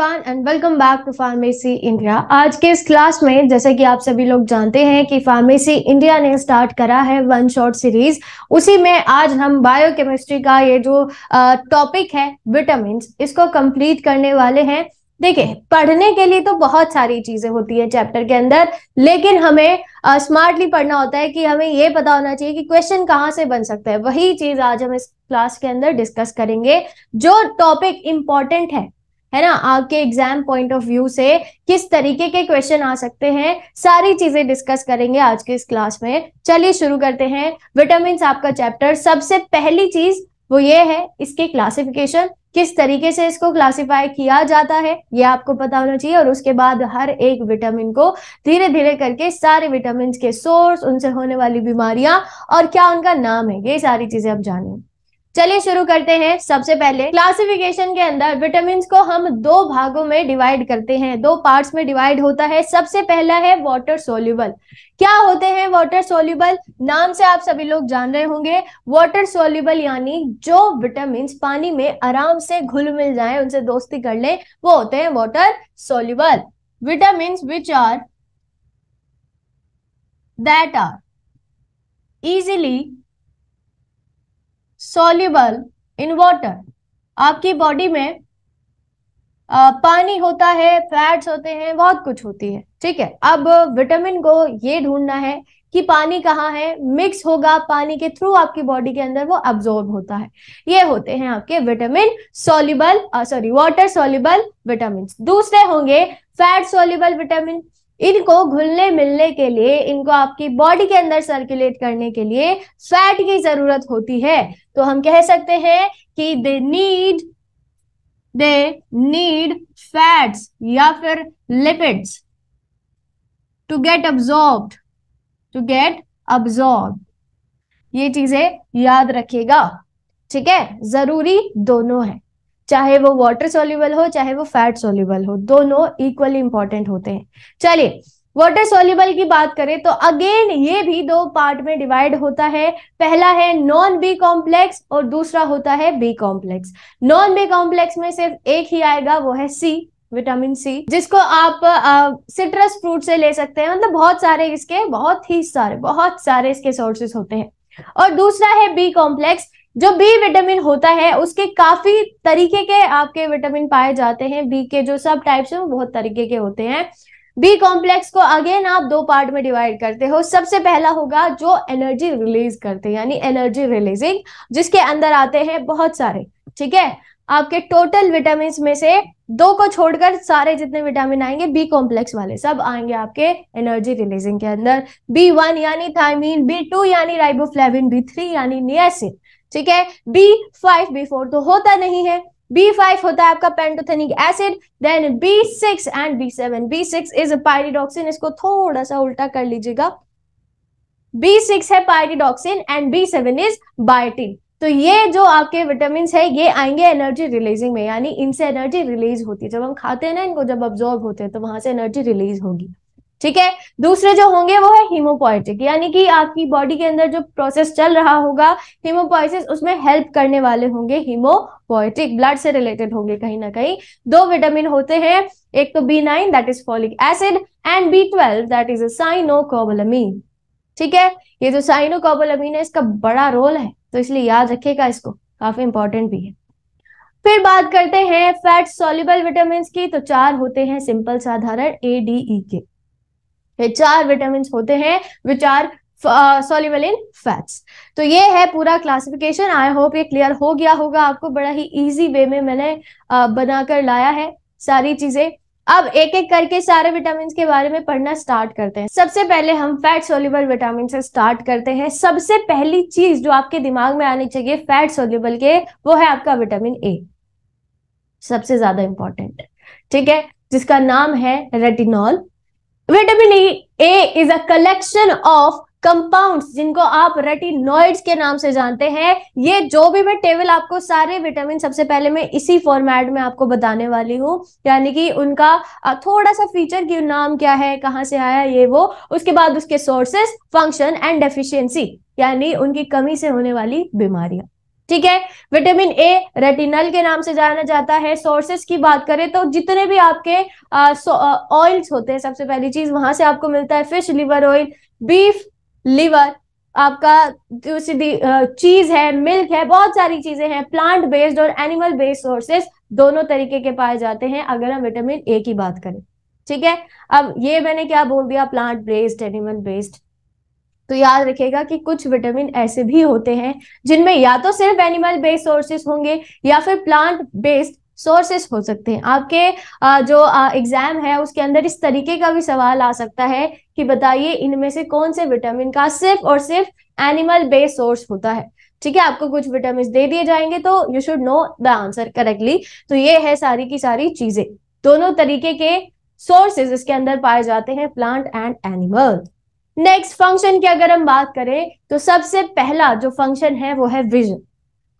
everyone and welcome back to pharmacy India आज के इस क्लास में जैसे कि आप सभी लोग जानते हैं कि फार्मेसी इंडिया ने स्टार्ट करा है वन शॉट सीरीज उसी में आज हम बायोकेमिस्ट्री का ये जो टॉपिक है विटामिन इसको कंप्लीट करने वाले हैं देखिए पढ़ने के लिए तो बहुत सारी चीजें होती है चैप्टर के अंदर लेकिन हमें स्मार्टली पढ़ना होता है कि हमें ये पता होना चाहिए कि क्वेश्चन कहाँ से बन सकता है वही चीज आज हम इस क्लास के अंदर डिस्कस करेंगे जो टॉपिक इंपॉर्टेंट है है ना आपके एग्जाम पॉइंट ऑफ व्यू से किस तरीके के क्वेश्चन आ सकते हैं सारी चीजें डिस्कस करेंगे आज के इस क्लास में चलिए शुरू करते हैं विटामिन आपका चैप्टर सबसे पहली चीज वो ये है इसके क्लासिफिकेशन किस तरीके से इसको क्लासिफाई किया जाता है ये आपको पता होना चाहिए और उसके बाद हर एक विटामिन को धीरे धीरे करके सारे विटामिन के सोर्स उनसे होने वाली बीमारियां और क्या उनका नाम है ये सारी चीजें आप जानेंगे चलिए शुरू करते हैं सबसे पहले क्लासिफिकेशन के अंदर विटामिन को हम दो भागों में डिवाइड करते हैं दो पार्ट्स में डिवाइड होता है सबसे पहला है वाटर सोल्यूबल क्या होते हैं वाटर सोल्यूबल नाम से आप सभी लोग जान रहे होंगे वाटर सोल्यूबल यानी जो विटामिन पानी में आराम से घुल मिल जाए उनसे दोस्ती कर ले वो होते हैं water soluble vitamin which are that are easily soluble in water आपकी बॉडी में आ, पानी होता है फैट्स होते हैं बहुत कुछ होती है ठीक है अब विटामिन को ये ढूंढना है कि पानी कहाँ है मिक्स होगा पानी के थ्रू आपकी बॉडी के अंदर वो अब्जॉर्ब होता है ये होते हैं आपके vitamin soluble sorry water soluble vitamin दूसरे होंगे फैट सोल्यूबल विटामिन इनको घुलने मिलने के लिए इनको आपकी बॉडी के अंदर सर्कुलेट करने के लिए फैट की जरूरत होती है तो हम कह सकते हैं कि they need they need fats या फिर lipids to get absorb to get absorb ये चीजें याद रखिएगा ठीक है जरूरी दोनों है चाहे वो वाटर सोल्यूबल हो चाहे वो फैट सोल्यूबल हो दोनों इक्वली इंपॉर्टेंट होते हैं चलिए वाटर सोल्यूबल की बात करें तो अगेन ये भी दो पार्ट में डिवाइड होता है पहला है नॉन बी कॉम्प्लेक्स और दूसरा होता है B complex non B complex में सिर्फ एक ही आएगा वो है सी विटामिन सी जिसको आप सिट्रस फ्रूट से ले सकते हैं मतलब बहुत सारे इसके बहुत ही सारे बहुत सारे इसके सोर्सेस होते हैं और दूसरा है बी कॉम्प्लेक्स जो बी विटामिन होता है उसके काफी तरीके के आपके विटामिन पाए जाते हैं बी के जो सब टाइप्स हैं वो बहुत तरीके के होते हैं बी कॉम्प्लेक्स को अगेन आप दो पार्ट में डिवाइड करते हो सबसे पहला होगा जो एनर्जी रिलीज करते हैं यानी एनर्जी रिलीजिंग जिसके अंदर आते हैं बहुत सारे ठीक है आपके टोटल विटामिन में से दो को छोड़कर सारे जितने विटामिन आएंगे बी कॉम्प्लेक्स वाले सब आएंगे आपके एनर्जी रिलीजिंग के अंदर बी वन यानी थायमीन बी टू यानी राइबोफ्लेविन बी थ्री यानी नियासिन ठीक है बी फाइव बी फोर तो होता नहीं है बी फाइव होता है आपका pantothenic acid then B six and B seven B six is pyridoxine इसको थोड़ा सा उल्टा कर लीजिएगा बी सिक्स है pyridoxine and B seven is biotin तो ये जो आपके विटामिन है ये आएंगे एनर्जी रिलीजिंग में यानी इनसे एनर्जी रिलीज होती है जब हम खाते हैं ना इनको जब ऑब्जॉर्ब होते हैं तो वहां से एनर्जी रिलीज होगी ठीक है दूसरे जो होंगे वो है हीमोपोइटिक यानी कि आपकी बॉडी के अंदर जो प्रोसेस चल रहा होगा हीमोपोइसिस उसमें हेल्प करने वाले होंगे हीमोपोइटिक ब्लड से रिलेटेड होंगे कहीं ना कहीं दो विटामिन होते हैं एक तो B nine that is folic acid and B twelve that is cyanocobalamin ठीक है ये जो साइनोकोबलमीन है इसका बड़ा रोल है तो इसलिए याद रखेगा इसको काफी इंपॉर्टेंट भी है फिर बात करते हैं फैट सोल्यूबल विटामिन की तो चार होते हैं सिंपल साधारण ए डी ई के ये चार विटामिन होते हैं विच आर इन फैट्स तो ये है पूरा क्लासिफिकेशन आई होप ये क्लियर हो गया होगा आपको बड़ा ही इजी वे में मैंने uh, बनाकर लाया है सारी चीजें अब एक एक करके सारे विटामिन के बारे में पढ़ना स्टार्ट करते हैं सबसे पहले हम फैट सोल्यूबल विटामिन से स्टार्ट करते हैं सबसे पहली चीज जो आपके दिमाग में आनी चाहिए फैट सोल्यूबल के वो है आपका विटामिन ए सबसे ज्यादा इंपॉर्टेंट ठीक है जिसका नाम है retinol vitamin A is a collection of compounds जिनको आप रेटिनॉइड्स के नाम से जानते हैं ये जो भी मैं टेबल आपको सारे विटामिन सबसे पहले मैं इसी फॉर्मेट में आपको बताने वाली हूँ यानी कि उनका थोड़ा सा फीचर की नाम क्या है कहाँ से आया ये वो उसके बाद उसके सोर्सेस फंक्शन एंड डेफिशिएंसी यानी उनकी कमी से होने वाली बीमारियां ठीक है विटामिन ए रेटिनल के नाम से जाना जाता है सोर्सेस की बात करें तो जितने भी आपके ऑयल्स होते हैं सबसे पहली चीज वहां से आपको मिलता है fish liver oil beef liver आपका चीज है मिल्क है बहुत सारी चीजें हैं प्लांट बेस्ड और एनिमल बेस्ड सोर्सेस दोनों तरीके के पाए जाते हैं अगर हम विटामिन ए की बात करें ठीक है अब ये मैंने क्या बोल दिया प्लांट बेस्ड एनिमल बेस्ड तो याद रखेगा कि कुछ विटामिन ऐसे भी होते हैं जिनमें या तो सिर्फ एनिमल बेस्ड सोर्सेस होंगे या फिर प्लांट बेस्ड सोर्सेस हो सकते हैं आपके जो एग्जाम है उसके अंदर इस तरीके का भी सवाल आ सकता है कि बताइए इनमें से कौन से विटामिन का सिर्फ और सिर्फ एनिमल बेस्ड सोर्स होता है ठीक है आपको कुछ विटामिन दे दिए जाएंगे तो you should know the answer correctly तो ये है सारी की सारी चीजें दोनों तरीके के सोर्सेज इसके अंदर पाए जाते हैं plant and animal next function की अगर हम बात करें तो सबसे पहला जो फंक्शन है वो है विजन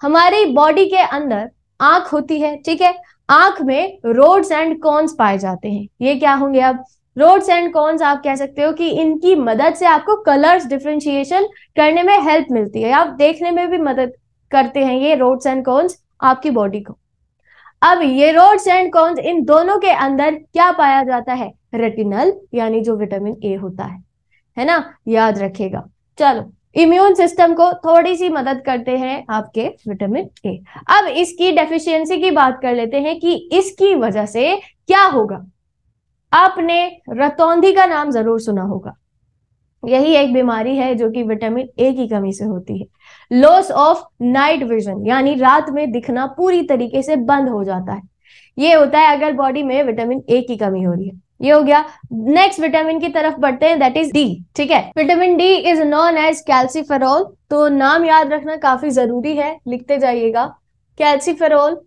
हमारी बॉडी के अंदर आंख होती है ठीक है आंख में रोड्स एंड कॉन्स पाए जाते हैं ये क्या होंगे अब रोड्स एंड कॉन्स आप कह सकते हो कि इनकी मदद से आपको कलर्स डिफ्रेंशिएशन करने में हेल्प मिलती है आप देखने में भी मदद करते हैं ये रोड्स एंड कॉन्स आपकी बॉडी को अब ये रोड्स एंड कॉन्स इन दोनों के अंदर क्या पाया जाता है रेटिनल यानी जो विटामिन ए होता है है ना याद रखेगा चलो इम्यून सिस्टम को थोड़ी सी मदद करते हैं आपके विटामिन ए अब इसकी डेफिशिएंसी की बात कर लेते हैं कि इसकी वजह से क्या होगा आपने रतौंधी का नाम जरूर सुना होगा यही एक बीमारी है जो कि विटामिन ए की कमी से होती है लॉस ऑफ नाइट विजन यानी रात में दिखना पूरी तरीके से बंद हो जाता है ये होता है अगर बॉडी में विटामिन ए की कमी हो रही है ये हो गया नेक्स्ट विटामिन की तरफ बढ़ते हैं दैट इज डी ठीक है vitamin D is known as calciferol तो नाम याद रखना काफी जरूरी है लिखते जाइएगा कैल्सीफेरोल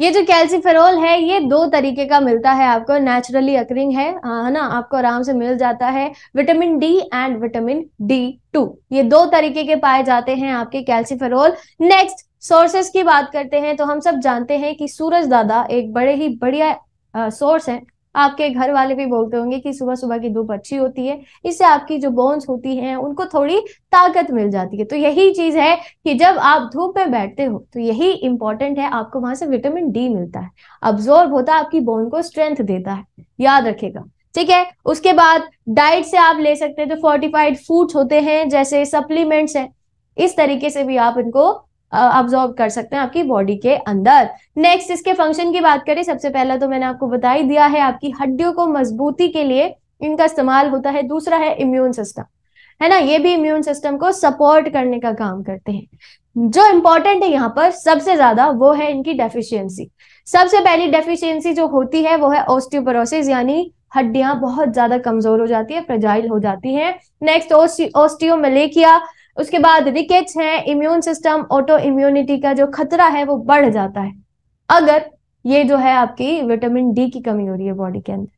ये जो कैल्सीफेरोल है ये दो तरीके का मिलता है आपको नेचुरली अक्रिंग है है ना आपको आराम से मिल जाता है vitamin D and vitamin D two ये दो तरीके के पाए जाते हैं आपके कैल्सीफेरोल नेक्स्ट सोर्सेस की बात करते हैं तो हम सब जानते हैं कि सूरज दादा एक बड़े ही बढ़िया सोर्स है आपके घर वाले भी बोलते होंगे कि सुबह सुबह की धूप अच्छी होती है इससे आपकी जो बोन्स होती हैं उनको थोड़ी ताकत मिल जाती है तो यही चीज है कि जब आप धूप में बैठते हो तो यही इंपॉर्टेंट है आपको वहां से विटामिन डी मिलता है अब्जॉर्ब होता है आपकी बोन को स्ट्रेंथ देता है याद रखेगा ठीक है उसके बाद डाइट से आप ले सकते हैं तो फोर्टिफाइड फूड्स होते हैं जैसे सप्लीमेंट्स हैं इस तरीके से भी आप इनको ऑब्जॉर्व कर सकते हैं आपकी बॉडी के अंदर नेक्स्ट इसके फंक्शन की बात करें सबसे पहला तो मैंने आपको बता ही दिया है आपकी हड्डियों को मजबूती के लिए इनका इस्तेमाल होता है दूसरा है इम्यून सिस्टम है ना ये भी इम्यून सिस्टम को सपोर्ट करने का काम करते हैं जो इंपॉर्टेंट है यहाँ पर सबसे ज्यादा वो है इनकी डेफिशियंसी सबसे पहली डेफिशियंसी जो होती है वो है ऑस्टियोपोरोसिस यानी हड्डियां बहुत ज्यादा कमजोर हो जाती है फ्रेजाइल हो जाती है नेक्स्ट ओस्टियोमलेकिया उसके बाद रिकेट्स है इम्यून सिस्टम ऑटो इम्यूनिटी का जो खतरा है वो बढ़ जाता है अगर ये जो है आपकी विटामिन डी की कमी हो रही है बॉडी के अंदर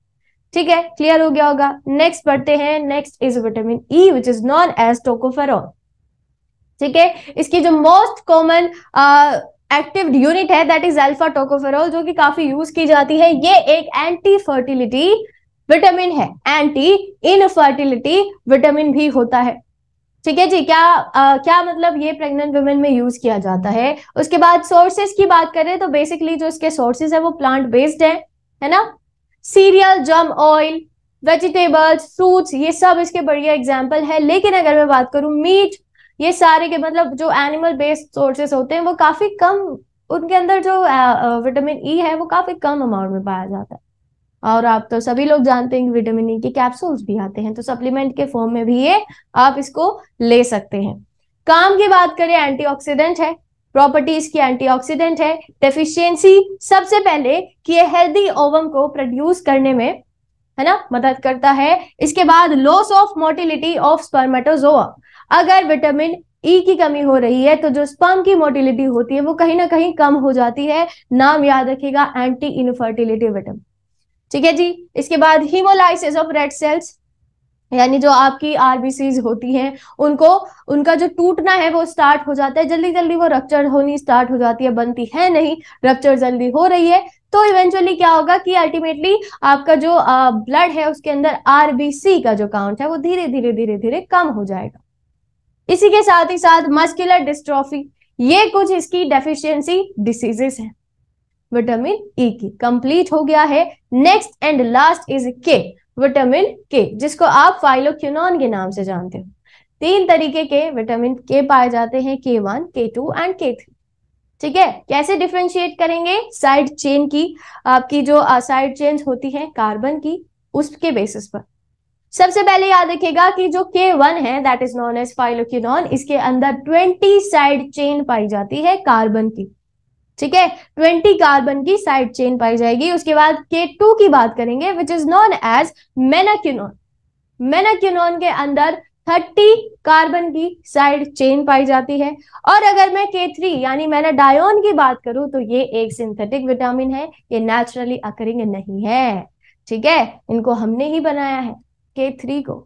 ठीक है क्लियर हो गया होगा नेक्स्ट पढ़ते हैं next is vitamin E which is known as tocopherol ठीक है इसकी जो मोस्ट कॉमन एक्टिव यूनिट है दैट इज अल्फा टोकोफेरॉल जो कि काफी यूज की जाती है ये एक एंटी फर्टिलिटी विटामिन है एंटी इनफर्टिलिटी विटामिन भी होता है ठीक है जी क्या आ, क्या मतलब ये प्रेग्नेंट वुमेन में यूज किया जाता है उसके बाद सोर्सेज की बात करें तो बेसिकली जो इसके सोर्सेज है वो प्लांट बेस्ड है है ना सीरियल जम ऑयल वेजिटेबल्स फ्रूट्स ये सब इसके बढ़िया एग्जाम्पल है लेकिन अगर मैं बात करूं मीट ये सारे के मतलब जो एनिमल बेस्ड सोर्सेस होते हैं वो काफी कम उनके अंदर जो विटामिन ई e है वो काफी कम अमाउंट में पाया जाता है और आप तो सभी लोग जानते हैं कि विटामिन ई e के कैप्सूल्स भी आते हैं तो सप्लीमेंट के फॉर्म में भी ये आप इसको ले सकते हैं काम की बात करें एंटीऑक्सीडेंट है प्रॉपर्टीज की एंटीऑक्सीडेंट है डेफिशियंसी सबसे पहले कि ये हेल्दी ओवम को प्रोड्यूस करने में है ना मदद करता है इसके बाद loss of motility of spermatozoa अगर विटामिन ई e की कमी हो रही है तो जो स्पर्म की मोटिलिटी होती है वो कहीं ना कहीं कम हो जाती है नाम याद रखिएगा एंटी इनफर्टिलिटी विटामिन ठीक है जी इसके बाद हीमोलाइसिस ऑफ रेड सेल्स यानी जो आपकी आरबीसीज होती हैं उनको उनका जो टूटना है वो स्टार्ट हो जाता है जल्दी जल्दी वो रक्चर होनी स्टार्ट हो जाती है बनती है नहीं रक्चर जल्दी हो रही है तो इवेंचुअली क्या होगा कि अल्टीमेटली आपका जो ब्लड है उसके अंदर आरबीसी का जो काउंट है वो धीरे धीरे धीरे धीरे कम हो जाएगा इसी के साथ ही साथ मस्कुलर डिस्ट्रॉफी ये कुछ इसकी डेफिशियंसी डिसीजेस हैं विटामिन ई e की कंप्लीट हो गया है next and last is K vitamin K जिसको आप फाइलोक्यूनॉन के नाम से जानते हो तीन तरीके के विटामिन के पाए जाते हैं के वन के टू एंड के थ्री ठीक है कैसे डिफ्रेंशिएट करेंगे साइड चेन की आपकी जो साइड चेन होती है कार्बन की उसके बेसिस पर सबसे पहले याद रखिएगा कि जो के वन है that is known as phylloquinone इसके अंदर ट्वेंटी साइड चेन पाई जाती है कार्बन की ठीक है ट्वेंटी कार्बन की साइड चेन पाई जाएगी उसके बाद के टू की बात करेंगे which is known as menaquinone menaquinone के अंदर थर्टी कार्बन की साइड चेन पाई जाती है और अगर मैं के थ्री यानी मैंने डायोन की बात करूं तो ये एक सिंथेटिक विटामिन है ये नेचुरली अकरिंग नहीं है ठीक है इनको हमने ही बनाया है के थ्री को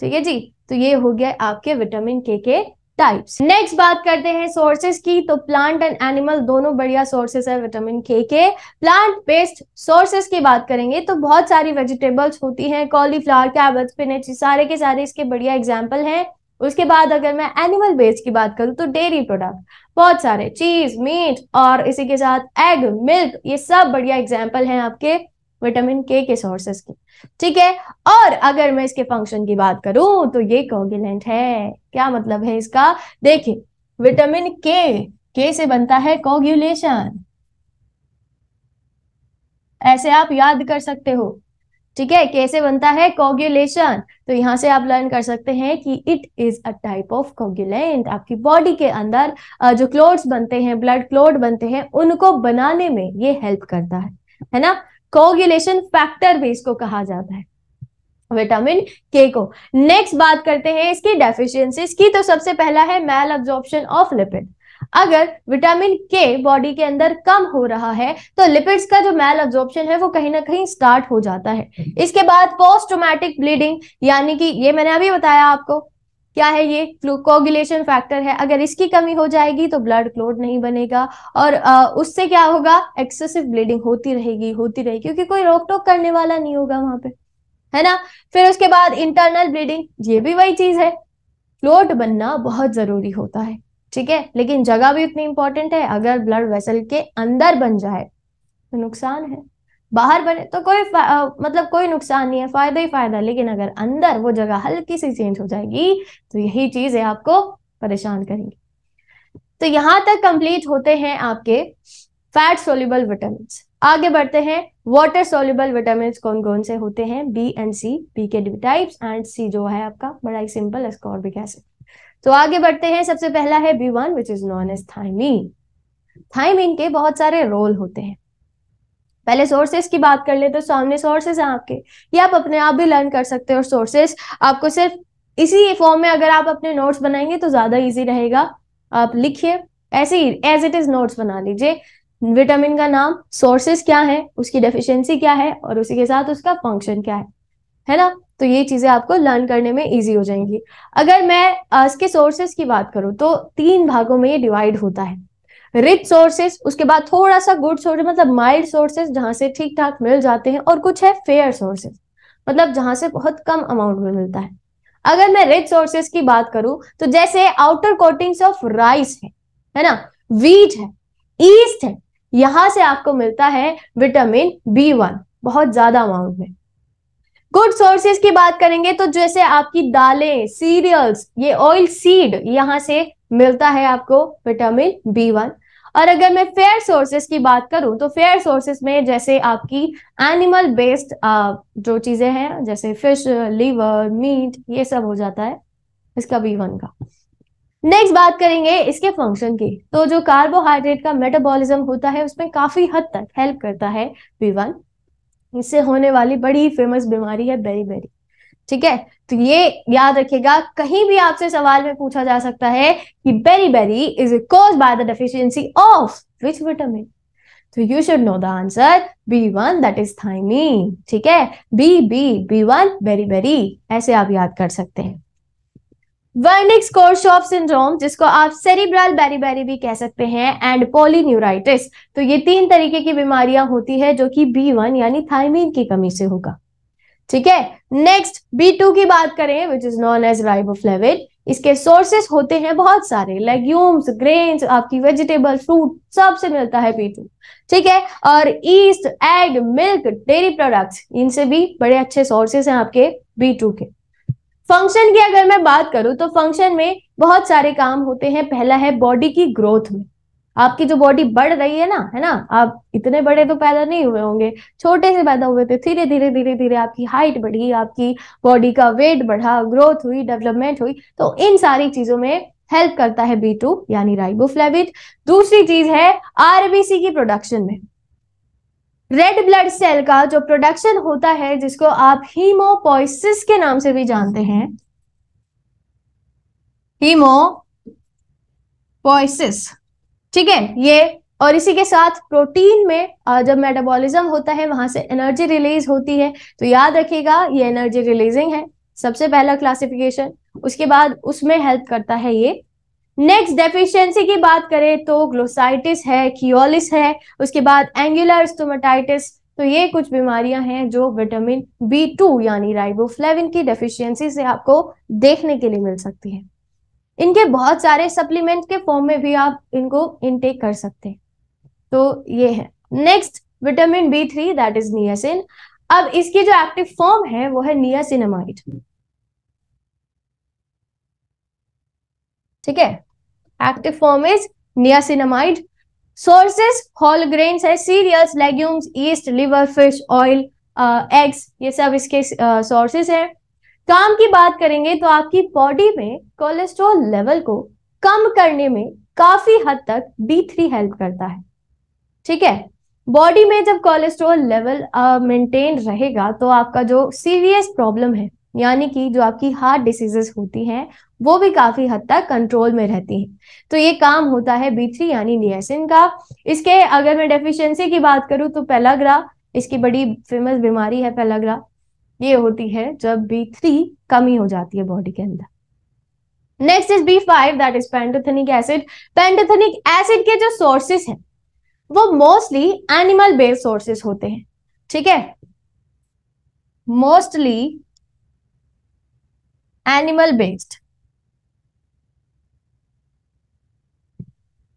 ठीक है जी तो ये हो गया आपके विटामिन के के टाइप्स नेक्स्ट बात करते हैं सोर्सेस की तो प्लांट एंड एनिमल दोनों बढ़िया सोर्सेस है विटामिन के के प्लांट बेस्ड सोर्सेस की बात करेंगे तो बहुत सारी वेजिटेबल्स होती हैं कॉलीफ्लावर कैबेज स्पिनच सारे के सारे इसके बढ़िया एग्जाम्पल हैं उसके बाद अगर मैं एनिमल बेस्ड की बात करूं तो डेयरी प्रोडक्ट बहुत सारे चीज मीट और इसी के साथ एग मिल्क ये सब बढ़िया एग्जाम्पल हैं आपके विटामिन के के सोर्सेस की ठीक है और अगर मैं इसके फंक्शन की बात करूं तो ये कोगिलेंट है क्या मतलब है इसका देखिए विटामिन के के से बनता है कोगुलेशन ऐसे आप याद कर सकते हो ठीक है कैसे बनता है कोगुलेशन तो यहां से आप लर्न कर सकते हैं कि it is a type of coagulant आपकी बॉडी के अंदर जो क्लोट्स बनते हैं ब्लड क्लोट बनते हैं उनको बनाने में ये हेल्प करता है है ना कोगुलेशन फैक्टर भी इसको कहा जाता है विटामिन के को नेक्स्ट बात करते हैं इसकी डेफिशिएंसीज की तो सबसे पहला है मैल एब्जॉर्प्शन ऑफ लिपिड अगर विटामिन के बॉडी के अंदर कम हो रहा है तो लिपिड्स का जो मैल एब्जॉर्प्शन है वो कहीं ना कहीं स्टार्ट हो जाता है इसके बाद पोस्ट ट्रोमैटिक ब्लीडिंग यानी कि ये मैंने अभी बताया आपको क्या है ये कोगुलेशन फैक्टर है अगर इसकी कमी हो जाएगी तो ब्लड क्लोट नहीं बनेगा और आ, उससे क्या होगा एक्सेसिव ब्लीडिंग होती रहेगी होती रहेगी क्योंकि कोई रोक टोक करने वाला नहीं होगा वहां पे है ना फिर उसके बाद इंटरनल ब्लीडिंग ये भी वही चीज है क्लोट बनना बहुत जरूरी होता है ठीक है लेकिन जगह भी उतनी इंपॉर्टेंट है अगर ब्लड वेसल के अंदर बन जाए तो नुकसान है बाहर बने तो कोई आ, मतलब कोई नुकसान नहीं है फायदा ही फायदा लेकिन अगर अंदर वो जगह हल्की सी चेंज हो जाएगी तो यही है आपको परेशान करेंगी तो यहां तक कंप्लीट होते हैं आपके फैट सोल्यूबल विटामिन आगे बढ़ते हैं वाटर सोल्यूबल विटामिन कौन कौन से होते हैं बी एंड सी बी के डी टाइप्स एंड सी जो है आपका बड़ा ही सिंपल भी कैसे तो आगे बढ़ते हैं सबसे पहला है B one which is known as thiamine thiamine के बहुत सारे रोल होते हैं पहले सोर्सेस की बात कर ले तो सामने सोर्सेस हैं आपके ये आप अपने आप भी लर्न कर सकते हो और सोर्सेस आपको सिर्फ इसी फॉर्म में अगर आप अपने नोट्स बनाएंगे तो ज्यादा इजी रहेगा आप लिखिए ऐसे ही एज इट इज नोट्स बना लीजिए विटामिन का नाम सोर्सेस क्या है उसकी डेफिशिएंसी क्या है और उसी के साथ उसका फंक्शन क्या है है ना तो ये चीजें आपको लर्न करने में इजी हो जाएंगी अगर मैं इसके सोर्सेस की बात करूँ तो तीन भागों में ये डिवाइड होता है रिच सोर्सेस उसके बाद थोड़ा सा गुड सोर्स मतलब माइल्ड सोर्सेस जहां से ठीक ठाक मिल जाते हैं और कुछ है फेयर सोर्सेस मतलब जहां से बहुत कम अमाउंट में मिलता है अगर मैं रिच सोर्सेस की बात करूं तो जैसे आउटर कोटिंग्स ऑफ राइस है है ना वीट है ईस्ट है यहां से आपको मिलता है विटामिन बी वन बहुत ज्यादा अमाउंट में गुड सोर्सेज की बात करेंगे तो जैसे आपकी दालें सीरियल्स ये ऑयल सीड यहां से मिलता है आपको विटामिन बी वन और अगर मैं फेयर सोर्सेस की बात करूं तो फेयर सोर्सेस में जैसे आपकी एनिमल बेस्ड जो चीजें हैं जैसे फिश लीवर मीट ये सब हो जाता है इसका बी वन का नेक्स्ट बात करेंगे इसके फंक्शन की तो जो कार्बोहाइड्रेट का मेटाबॉलिज्म होता है उसमें काफी हद तक हेल्प करता है बी वन इससे होने वाली बड़ी फेमस बीमारी है बेरी बेरी ठीक है तो ये याद रखिएगा कहीं भी आपसे सवाल में पूछा जा सकता है कि beriberi is cause by the deficiency of which vitamin तो you should know the answer B one that is thiamine ठीक है B B B one beriberi ऐसे आप याद कर सकते हैं वर्निक्स ऑफ सिंड्रोम जिसको आप सेरिब्रल बेरीबेरी भी कह सकते हैं एंड पोलिन्यूराइटिस तो ये तीन तरीके की बीमारियां होती है जो कि बी वन यानी थाइमीन की कमी से होगा ठीक है नेक्स्ट बी टू की बात करें which is known as riboflavin इसके सोर्सेस होते हैं बहुत सारे लेग्यूम्स ग्रेन्स आपकी वेजिटेबल फ्रूट सब से मिलता है बी टू ठीक है और yeast egg milk dairy products इनसे भी बड़े अच्छे सोर्सेस हैं आपके बी टू के फंक्शन की अगर मैं बात करूं तो फंक्शन में बहुत सारे काम होते हैं पहला है बॉडी की ग्रोथ में आपकी जो बॉडी बढ़ रही है ना है ना आप इतने बड़े तो पैदा नहीं हुए होंगे छोटे से पैदा हुए थे धीरे धीरे धीरे धीरे आपकी हाइट बढ़ी आपकी बॉडी का वेट बढ़ा ग्रोथ हुई डेवलपमेंट हुई तो इन सारी चीजों में हेल्प करता है बी टू यानी राइबोफ्लेविड दूसरी चीज है आरबीसी की प्रोडक्शन में रेड ब्लड सेल का जो प्रोडक्शन होता है जिसको आप हीमोपोइसिस के नाम से भी जानते हैं हीमोपोइसिस ठीक है ये और इसी के साथ प्रोटीन में जब मेटाबॉलिज्म होता है वहां से एनर्जी रिलीज होती है तो याद रखिएगा ये एनर्जी रिलीजिंग है सबसे पहला क्लासिफिकेशन उसके बाद उसमें हेल्प करता है ये नेक्स्ट डेफिशिएंसी की बात करें तो ग्लोसाइटिस है कियोलिस है उसके बाद एंगुलर स्टोमेटाइटिस तो ये कुछ बीमारियां हैं जो विटामिन बी टू यानी राइबोफ्लेविन की डेफिशियंसी से आपको देखने के लिए मिल सकती है इनके बहुत सारे सप्लीमेंट के फॉर्म में भी आप इनको इनटेक कर सकते हैं तो ये है next vitamin B three that is niacin अब इसकी जो एक्टिव फॉर्म है वो है नियासिनमाइड ठीक है active form is niacinamide sources whole grains है cereals legumes yeast liver fish oil eggs ये सब इसके सोर्सेस uh, हैं काम की बात करेंगे तो आपकी बॉडी में कोलेस्ट्रॉल लेवल को कम करने में काफी हद तक बी थ्री हेल्प करता है ठीक है बॉडी में जब कोलेस्ट्रॉल लेवल मेंटेन रहेगा तो आपका जो सीरियस प्रॉब्लम है यानी कि जो आपकी हार्ट डिसीजेस होती हैं वो भी काफी हद तक कंट्रोल में रहती हैं तो ये काम होता है बी थ्री यानी नियासिन का इसके अगर मैं डेफिशिएंसी की बात करूं तो पेलाग्रा इसकी बड़ी फेमस बीमारी है पेलाग्रा ये होती है जब बी थ्री कमी हो जाती है बॉडी के अंदर next is B five that is pantothenic acid pantothenic acid के जो सोर्सेस हैं वो मोस्टली एनिमल बेस्ड सोर्सेस होते हैं ठीक है मोस्टली एनिमल बेस्ड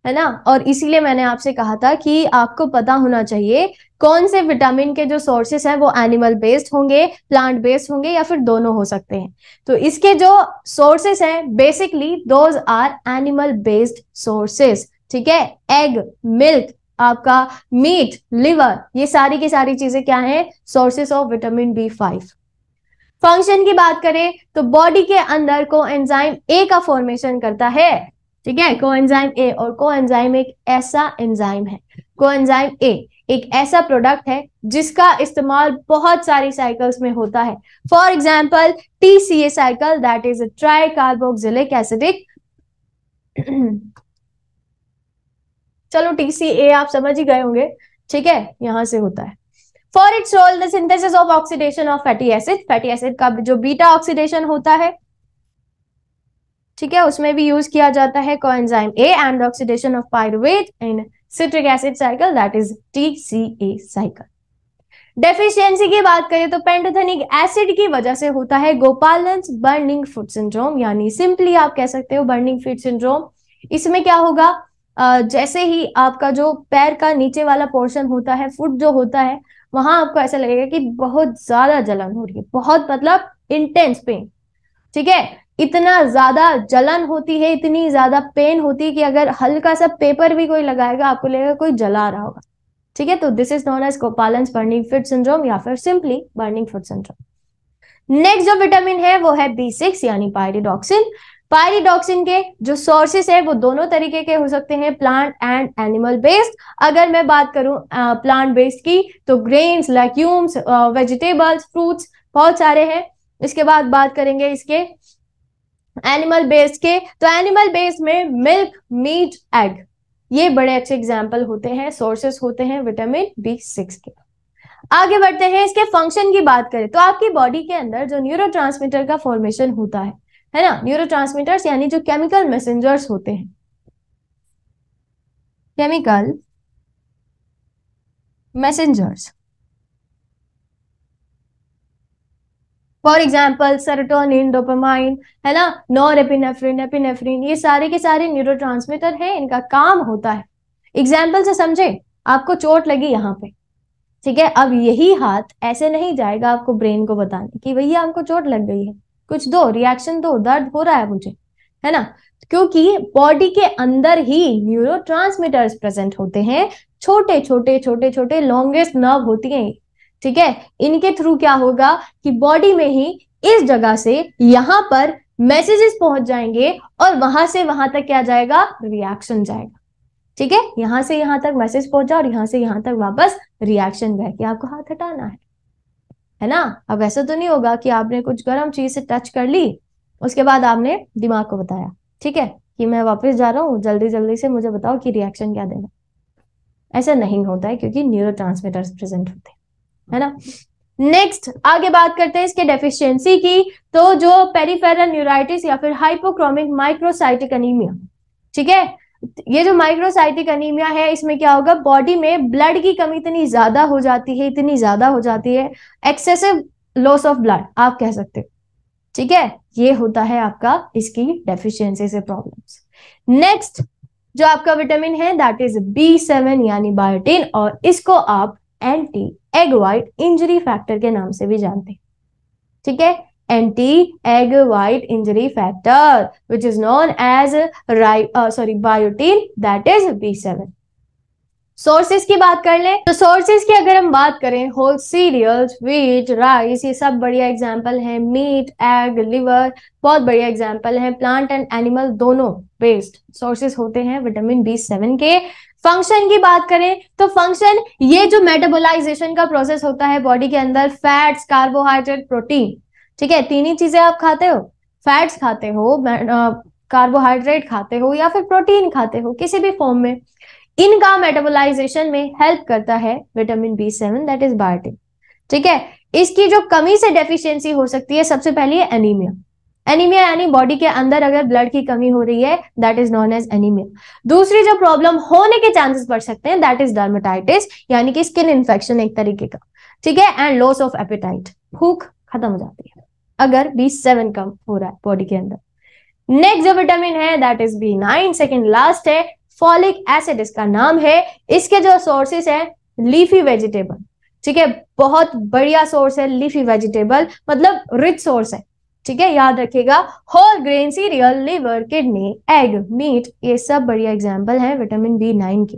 है ना और इसीलिए मैंने आपसे कहा था कि आपको पता होना चाहिए कौन से विटामिन के जो सोर्सेस हैं वो एनिमल बेस्ड होंगे प्लांट बेस्ड होंगे या फिर दोनों हो सकते हैं तो इसके जो सोर्सेस हैं basically those are animal based sources ठीक है एग मिल्क आपका मीट लिवर ये सारी की सारी चीजें क्या है sources of vitamin B five function की बात करें तो बॉडी के अंदर को एंजाइम ए का फॉर्मेशन करता है ठीक है कोएंजाइम ए और कोएंजाइम एक ऐसा एंजाइम है कोएंजाइम ए एक ऐसा प्रोडक्ट है जिसका इस्तेमाल बहुत सारी साइकिल्स में होता है for example T C A cycle that is a tricarboxylic acidic चलो टी सी ए आप समझ ही गए होंगे ठीक है यहां से होता है for its role the synthesis of oxidation of fatty acid fatty acid का जो बीटा ऑक्सीडेशन होता है ठीक है उसमें भी यूज किया जाता है coenzyme A and oxidation of pyruvate in citric acid cycle that is TCA cycle deficiency की बात करें तो पेंटोथेनिक एसिड की वजह से होता है गोपालंस बर्निंग फूड सिंड्रोम यानी सिंपली आप कह सकते हो बर्निंग फूड सिंड्रोम इसमें क्या होगा uh, जैसे ही आपका जो पैर का नीचे वाला पोर्शन होता है फुट जो होता है वहां आपको ऐसा लगेगा कि बहुत ज्यादा जलन हो रही है बहुत मतलब इंटेंस पेन ठीक है इतना ज्यादा जलन होती है इतनी ज्यादा पेन होती है कि अगर हल्का सा पेपर भी कोई लगाएगा आपको लगेगा कोई जला रहा होगा ठीक है तो this is known as Gopalan's burning feet syndrome या फिर simply burning feet syndrome next जो विटामिन है वो है बी सिक्स यानी पायरिडॉक्सिन पायरिडॉक्सिन के जो सोर्सेस है वो दोनों तरीके के हो सकते हैं प्लांट एंड एनिमल बेस्ड अगर मैं बात करूं प्लांट बेस्ड की तो ग्रेन्स लैक्यूम्स वेजिटेबल्स फ्रूट्स बहुत सारे हैं इसके बाद बात करेंगे इसके एनिमल बेस्ड के तो एनिमल बेस्ड में मिल्क मीट एग ये बड़े अच्छे एग्जाम्पल होते हैं सोर्सेस होते हैं विटामिन बी सिक्स के आगे बढ़ते हैं इसके फंक्शन की बात करें तो आपकी बॉडी के अंदर जो ट्रांसमीटर का फॉर्मेशन होता है है ना ट्रांसमीटर्स यानी जो केमिकल मैसेजर्स होते हैं chemical messengers for example serotonin dopamine है ना नॉरेपिनेफ्रिन एपिनेफ्रिन ये सारे के सारे न्यूरो है इनका काम होता है एग्जाम्पल से समझे आपको चोट लगी यहाँ पे ठीक है अब यही हाथ ऐसे नहीं जाएगा आपको ब्रेन को बताने कि भैया आपको चोट लग गई है कुछ दो रिएक्शन दो दर्द हो रहा है मुझे है ना क्योंकि बॉडी के अंदर ही न्यूरो प्रेजेंट होते हैं छोटे छोटे छोटे छोटे लॉन्गेस्ट नर्व होती हैं ठीक है इनके थ्रू क्या होगा कि बॉडी में ही इस जगह से यहां पर मैसेजेस पहुंच जाएंगे और वहां से वहां तक क्या जाएगा रिएक्शन जाएगा ठीक है यहां से यहां तक मैसेज पहुंचा और यहां से यहां तक वापस रिएक्शन गया कि आपको हाथ हटाना है है ना अब ऐसा तो नहीं होगा कि आपने कुछ गर्म चीज से टच कर ली उसके बाद आपने दिमाग को बताया ठीक है कि मैं वापस जा रहा हूं जल्दी जल्दी से मुझे बताओ कि रिएक्शन क्या देना ऐसा नहीं होता है क्योंकि न्यूरो प्रेजेंट होते हैं है ना नेक्स्ट आगे बात करते हैं इसके डेफिशिएंसी की तो जो पेरीफेरल न्यूराइटिस या फिर हाइपोक्रोमिक माइक्रोसाइटिक अनिमिया ठीक है ये जो माइक्रोसाइटिक अनिमिया है इसमें क्या होगा बॉडी में ब्लड की कमी इतनी ज्यादा हो जाती है इतनी ज्यादा हो जाती है एक्सेसिव लॉस ऑफ ब्लड आप कह सकते हो ठीक है ये होता है आपका इसकी डेफिशिएंसी से प्रॉब्लम्स नेक्स्ट जो आपका विटामिन है दैट इज बी सेवन यानी बायोटिन और इसको आप anti egg white injury factor के नाम से भी जानते हैं ठीक है anti egg white injury factor which is known as sorry biotin that is B seven sources की बात कर ले तो सोर्सेस की अगर हम बात करें होल सीरियल्स व्हीट राइस ये सब बढ़िया एग्जाम्पल है मीट एग लिवर बहुत बढ़िया एग्जाम्पल है प्लांट एंड एनिमल दोनों बेस्ड सोर्सेस होते हैं विटामिन बी सेवन के फंक्शन की बात करें तो फंक्शन ये जो मेटाबोलाइजेशन का प्रोसेस होता है बॉडी के अंदर फैट्स कार्बोहाइड्रेट प्रोटीन ठीक है तीन ही चीजें आप खाते हो फैट्स खाते हो कार्बोहाइड्रेट खाते हो या फिर प्रोटीन खाते हो किसी भी फॉर्म में इनका मेटाबोलाइजेशन में हेल्प करता है vitamin B seven that is biotin ठीक है इसकी जो कमी से डेफिशिएंसी हो सकती है सबसे पहले एनीमिया एनीमिया यानी बॉडी के अंदर अगर ब्लड की कमी हो रही है that is known as anaemia दूसरी जो प्रॉब्लम होने के चांसेस बढ़ सकते हैं दैट इज डर्मेटाइटिस यानी कि स्किन इन्फेक्शन एक तरीके का ठीक है एंड लॉस ऑफ एपिटाइट भूख खत्म हो जाती है अगर बी सेवन कम हो रहा है बॉडी के अंदर नेक्स्ट जो विटामिन है that is B nine second last है फॉलिक एसिड इसका नाम है इसके जो सोर्सेस है लीफी वेजिटेबल ठीक है बहुत बढ़िया सोर्स है लीफी वेजिटेबल मतलब रिच सोर्स है ठीक है याद रखिएगा whole grain cereal liver kidney egg meat ये सब बढ़िया एग्जाम्पल है विटामिन बी नाइन के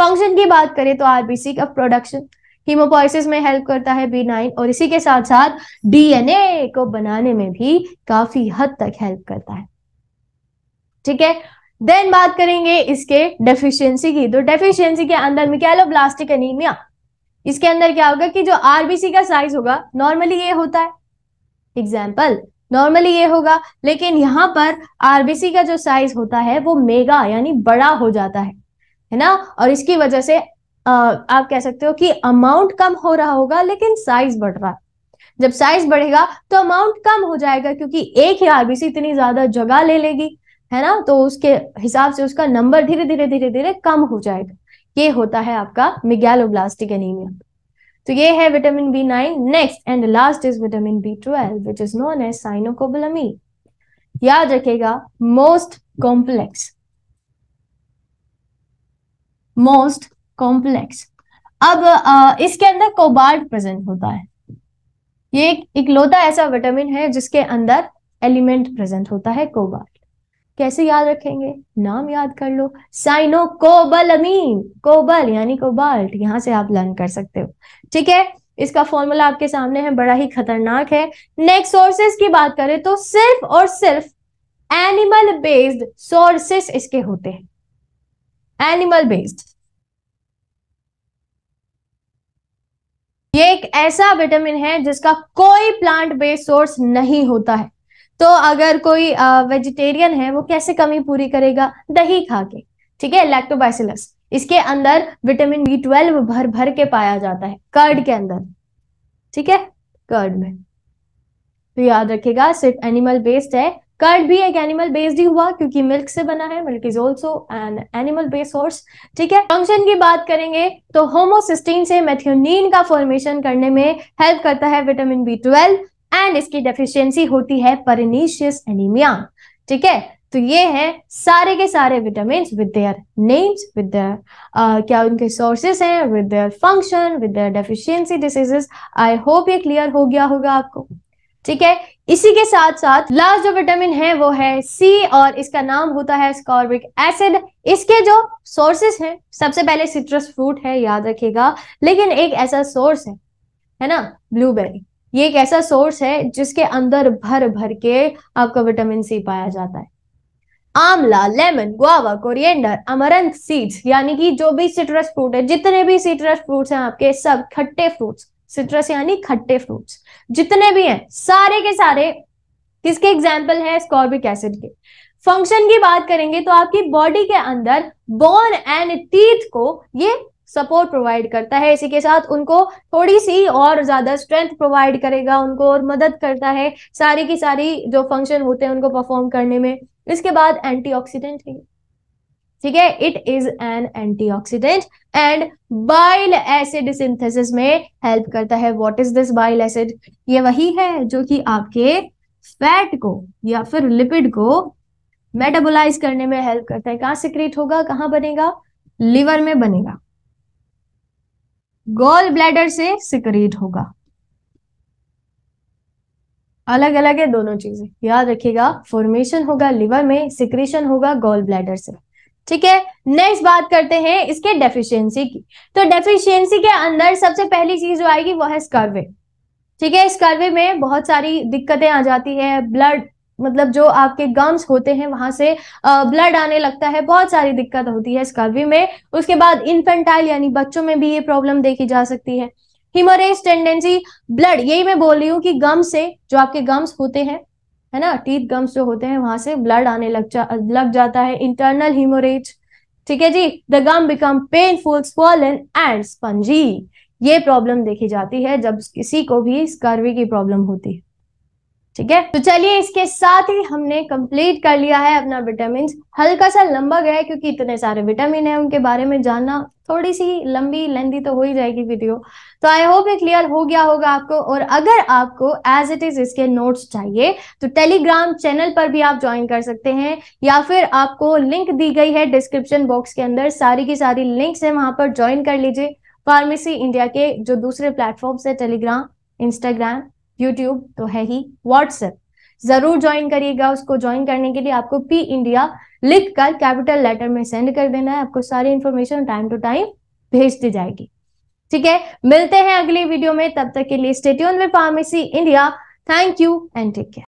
फंक्शन की बात करें तो आरबीसी का प्रोडक्शन हीमोपोइसिस में हेल्प करता है बी नाइन और इसी के साथ साथ डीएनए को बनाने में भी काफी हद तक हेल्प करता है ठीक है देन बात करेंगे इसके डेफिशिएंसी की तो डेफिशिएंसी के अंदर मिकेलोब्लास्टिक एनीमिया इसके अंदर क्या होगा कि जो आरबीसी का साइज होगा नॉर्मली ये होता है एग्जाम्पल नॉर्मली ये होगा लेकिन यहाँ पर आरबीसी का जो साइज होता है वो मेगा यानी बड़ा हो जाता है है ना और इसकी वजह से आ, आप कह सकते हो कि अमाउंट कम हो रहा होगा लेकिन साइज बढ़ रहा है जब साइज बढ़ेगा तो अमाउंट कम हो जाएगा क्योंकि एक ही आरबीसी इतनी ज्यादा जगह ले लेगी है ना तो उसके हिसाब से उसका नंबर धीरे धीरे धीरे धीरे कम हो जाएगा ये होता है आपका मिगैलोब्लास्टिक एनीमिया तो ये है vitamin B nine next and last is vitamin B twelve which is known as cyanocobalamin याद रखेगा मोस्ट कॉम्प्लेक्स मोस्ट कॉम्प्लेक्स अब आ, इसके अंदर कोबाल्ट प्रेजेंट होता है ये एक इकलौता ऐसा विटामिन है जिसके अंदर एलिमेंट प्रेजेंट होता है कोबाल्ट कैसे याद रखेंगे नाम याद कर लो साइनो कोबल अमीन कोबल यानी कोबाल्ट यहां से आप लर्न कर सकते हो ठीक है इसका फॉर्मूला आपके सामने है बड़ा ही खतरनाक है नेक्स्ट सोर्सेस की बात करें तो सिर्फ और सिर्फ एनिमल बेस्ड सोर्सेस इसके होते हैं एनिमल बेस्ड ये एक ऐसा विटामिन है जिसका कोई प्लांट बेस्ड सोर्स नहीं होता है तो अगर कोई वेजिटेरियन है वो कैसे कमी पूरी करेगा दही खा के ठीक है लैक्टोबाइसिलस इसके अंदर विटामिन बी ट्वेल्व भर भर के पाया जाता है कर्ड के अंदर ठीक है कर्ड में तो याद रखेगा सिर्फ एनिमल बेस्ड है कर्ड भी एक एनिमल बेस्ड ही हुआ क्योंकि मिल्क से बना है milk is also an animal based source ठीक है फंक्शन की बात करेंगे तो होमोसिस्टीन से मेथियोनिन का फॉर्मेशन करने में हेल्प करता है विटामिन बी ट्वेल्व एंड इसकी डेफिशिएंसी होती है परिनीशियस एनीमिया ठीक है तो ये है सारे के सारे vitamin with their names with their क्या उनके सोर्सेस हैं with their function with their deficiency diseases I hope ये क्लियर हो गया होगा आपको ठीक है इसी के साथ साथ लास्ट जो विटामिन है वो है सी और इसका नाम होता है स्कॉर्बिक एसिड इसके जो सोर्सेस हैं सबसे पहले सिट्रस फ्रूट है याद रखिएगा लेकिन एक ऐसा सोर्स है है ना ब्लूबेरी ये एक ऐसा सोर्स है जिसके अंदर भर भर के आपका विटामिन सी पाया जाता है amla lemon guava coriander amaranth seeds यानी कि जो भी सिट्रस फ्रूट है जितने भी सिट्रस फ्रूट्स हैं आपके सब खट्टे फ्रूट्स सिट्रस यानी खट्टे फ्रूट्स जितने भी हैं सारे के सारे किसके एग्जाम्पल है स्कॉर्बिक एसिड के फंक्शन की बात करेंगे तो आपकी बॉडी के अंदर बोन एंड टीथ को ये सपोर्ट प्रोवाइड करता है इसी के साथ उनको थोड़ी सी और ज्यादा स्ट्रेंथ प्रोवाइड करेगा उनको और मदद करता है सारी की सारी जो फंक्शन होते हैं उनको परफॉर्म करने में इसके बाद एंटीऑक्सीडेंट है ठीक है it is an antioxidant and bile acid synthesis में हेल्प करता है what is this bile acid ये वही है जो कि आपके फैट को या फिर लिपिड को मेटाबोलाइज करने में हेल्प करता है कहाँ सिक्रेट होगा कहाँ बनेगा लिवर में बनेगा गोल ब्लैडर से सिक्रीट होगा अलग अलग है दोनों चीजें याद रखिएगा फॉर्मेशन होगा लिवर में सिक्रेशन होगा गोल ब्लैडर से ठीक है नेक्स्ट बात करते हैं इसके डेफिशिएंसी की तो डेफिशिएंसी के अंदर सबसे पहली चीज जो आएगी वो है स्कर्वे ठीक है स्कर्वे में बहुत सारी दिक्कतें आ जाती है ब्लड मतलब जो आपके गम्स होते हैं वहां से ब्लड आने लगता है बहुत सारी दिक्कत होती है स्कर्वी में उसके बाद इन्फेंटाइल यानी बच्चों में भी ये प्रॉब्लम देखी जा सकती है हिमोरेज टेंडेंसी ब्लड यही मैं बोल रही हूँ कि गम से जो आपके गम्स होते हैं है ना टीथ गम्स जो होते हैं वहां से ब्लड आने लग जा लग जाता है इंटरनल हिमोरेज ठीक है जी the gum become painful swollen and spongy ये प्रॉब्लम देखी जाती है जब किसी को भी स्कर्वी की प्रॉब्लम होती है ठीक है तो चलिए इसके साथ ही हमने कंप्लीट कर लिया है अपना विटामिन हल्का सा लंबा गया है क्योंकि इतने सारे विटामिन है उनके बारे में जानना थोड़ी सी लंबी लेंदी तो हो ही जाएगी वीडियो तो आई होप ये क्लियर हो गया होगा आपको और अगर आपको एज इट इज इसके नोट्स चाहिए तो टेलीग्राम चैनल पर भी आप ज्वाइन कर सकते हैं या फिर आपको लिंक दी गई है डिस्क्रिप्शन बॉक्स के अंदर सारी की सारी लिंक्स है वहां पर ज्वाइन कर लीजिए फार्मेसी इंडिया के जो दूसरे प्लेटफॉर्म्स है टेलीग्राम इंस्टाग्राम यूट्यूब तो है ही व्हाट्सएप जरूर ज्वाइन करिएगा उसको ज्वाइन करने के लिए आपको पी इंडिया लिख कर कैपिटल लेटर में सेंड कर देना है आपको सारी इंफॉर्मेशन टाइम टू टाइम भेज दी जाएगी ठीक है मिलते हैं अगले वीडियो में तब तक के लिए stay tuned with pharmacy India thank you and take care